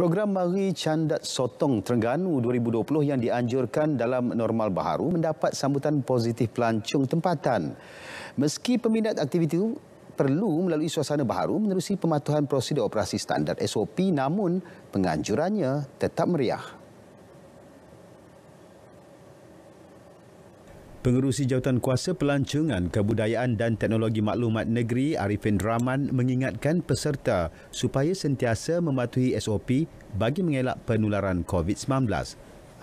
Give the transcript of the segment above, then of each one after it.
Program Mari Candat Sotong Terengganu 2020 yang dianjurkan dalam normal baharu mendapat sambutan positif pelancong tempatan. Meski peminat aktiviti itu perlu melalui suasana baharu menerusi pematuhan prosedur operasi standar SOP namun penganjurannya tetap meriah. Pengerusi Jawatan Kuasa Pelancongan Kebudayaan dan Teknologi Maklumat Negeri Arifin Rahman mengingatkan peserta supaya sentiasa mematuhi SOP bagi mengelak penularan COVID-19.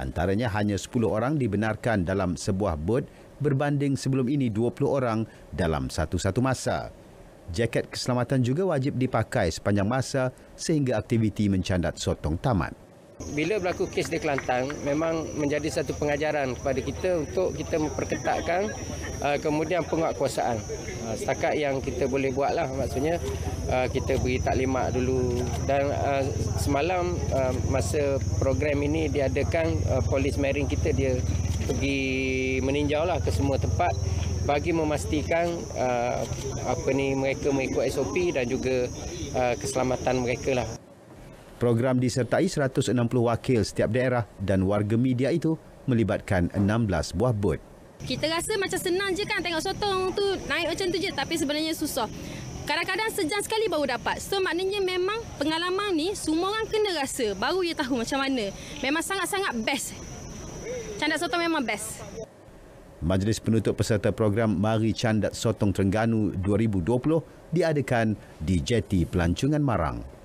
Antaranya hanya 10 orang dibenarkan dalam sebuah bot berbanding sebelum ini 20 orang dalam satu-satu masa. Jaket keselamatan juga wajib dipakai sepanjang masa sehingga aktiviti mencandat sotong taman. Bila berlaku kes di Kelantan, memang menjadi satu pengajaran kepada kita untuk kita memperketatkan uh, kemudian penguatkuasaan. Uh, setakat yang kita boleh buatlah maksudnya uh, kita beri taklimat dulu dan uh, semalam uh, masa program ini diadakan uh, polis marine kita dia pergi meninjau lah ke semua tempat bagi memastikan uh, apa ni mereka mengikut SOP dan juga uh, keselamatan mereka lah. Program disertai 160 wakil setiap daerah dan warga media itu melibatkan 16 buah bot. Kita rasa macam senang je kan tengok sotong tu naik macam tu je tapi sebenarnya susah. Kadang-kadang sejam sekali baru dapat. So maknanya memang pengalaman ni semua orang kena rasa baru dia tahu macam mana. Memang sangat-sangat best. Candak sotong memang best. Majlis penutup peserta program Mari Candak Sotong Terengganu 2020 diadakan di Jeti Pelancongan Marang.